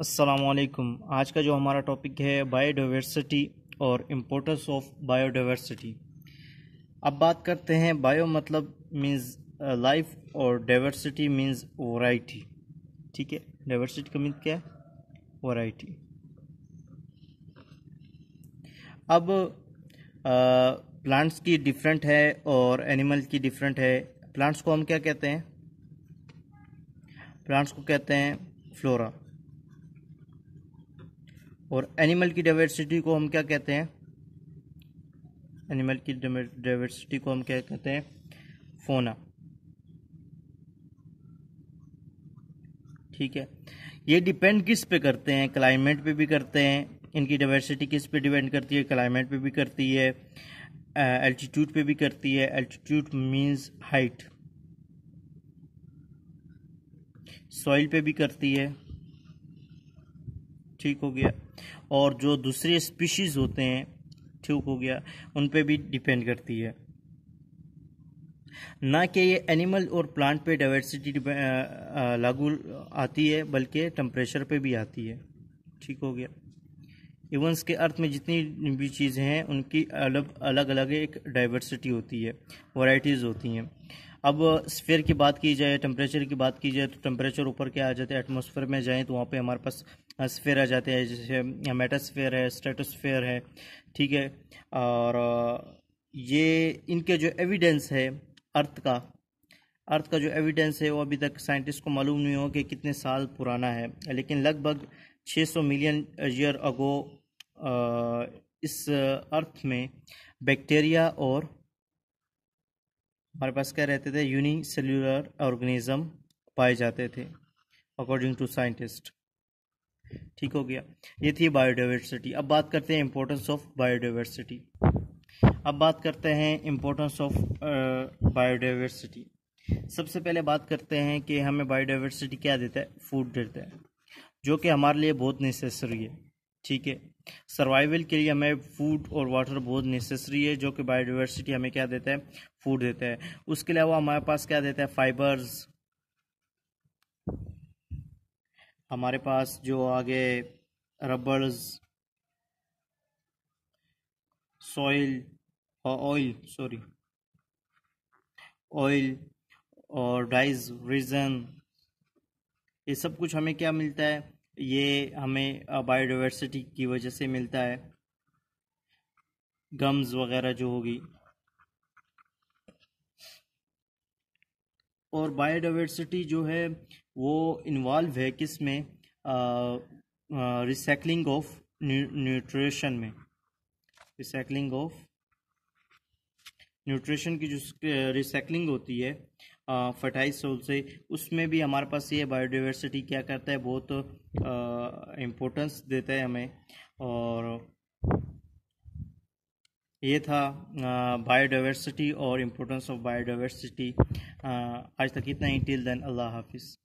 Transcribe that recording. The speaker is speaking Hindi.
असलकुम आज का जो हमारा टॉपिक है बायोडाइवर्सिटी और इम्पोर्टेंस ऑफ बायोडाइवर्सिटी अब बात करते हैं बायो मतलब मीन्स लाइफ uh, और डाइवर्सिटी मीन्स वैरायटी ठीक है डाइवर्सिटी का मीन क्या है वैरायटी अब प्लांट्स uh, की डिफरेंट है और एनिमल की डिफरेंट है प्लांट्स को हम क्या कहते हैं प्लांट्स को कहते हैं फ्लोरा और एनिमल की डाइवर्सिटी को हम क्या कहते हैं एनिमल की डाइवर्सिटी को हम क्या कहते हैं फोना ठीक है ये डिपेंड किस पे करते हैं क्लाइमेट पे भी करते हैं इनकी डाइवर्सिटी किस पे डिपेंड करती है क्लाइमेट पे भी करती है एल्टीट्यूड पे भी करती है एल्टीट्यूड मींस हाइट सॉइल पे भी करती है ठीक हो गया और जो दूसरे स्पीशीज़ होते हैं ठीक हो गया उन पे भी डिपेंड करती है ना कि ये एनिमल और प्लांट पे डाइवर्सिटी लागू आती है बल्कि टम्परेचर पे भी आती है ठीक हो गया इवेंट्स के अर्थ में जितनी भी चीज़ें हैं उनकी अलग अलग अलग एक डाइवर्सिटी होती है वराइटीज़ होती हैं अब स्फेयर की बात की जाए टेम्परेचर की बात की जाए तो टेम्परेचर ऊपर क्या आ जाता है एटमोसफेयर में जाएँ तो वहाँ पे हमारे पास स्फेयर आ जाते हैं जैसे मेटास्फेयर है स्टेटोस्फेयर है ठीक है और ये इनके जो एविडेंस है अर्थ का अर्थ का जो एविडेंस है वो अभी तक साइंटिस्ट को मालूम नहीं हो कि कितने साल पुराना है लेकिन लगभग 600 मिलियन ईयर अगो इस अर्थ में बैक्टीरिया और हमारे पास क्या रहते थे यूनिसेल्यूलर ऑर्गेनिज्म पाए जाते थे अकॉर्डिंग टू साइंटिस्ट ठीक हो गया ये थी बायोडाइवर्सिटी अब बात करते हैं इम्पोर्टेंस ऑफ बायोडाइवर्सिटी अब बात करते हैं इम्पोर्टेंस ऑफ बायोडाइवर्सिटी सबसे पहले बात करते हैं कि हमें बायोडाइवर्सिटी क्या देता है फूड देता है जो कि हमारे लिए बहुत नेसेसरी है ठीक है सर्वाइवल के लिए हमें फूड और वाटर बहुत नेसेसरी है जो कि बायोडाइवर्सिटी हमें क्या देता है फूड देता है उसके अलावा हमारे पास क्या देता है फाइबर्स हमारे पास जो आगे rubbers soil oil sorry oil और डाइज रीजन ये सब कुछ हमें क्या मिलता है ये हमें बायोडाइवर्सिटी की वजह से मिलता है गम्स वगैरह जो होगी और बायोडाइवर्सिटी जो है वो इन्वॉल्व है किस में रिसाइकलिंग ऑफ न्यूट्रिशन में रिसाइकलिंग ऑफ न्यूट्रिशन की जो रिसाइकलिंग होती है फर्टाइज सोल से उसमें भी हमारे पास ये बायोडाइवर्सिटी क्या करता है बहुत इम्पोर्टेंस देता है हमें और ये था बायोडाइवर्सिटी और इम्पोर्टेंस ऑफ बायोडाइवर्सिटी आज तक इतना ही टिल देन अल्लाह हाफिज़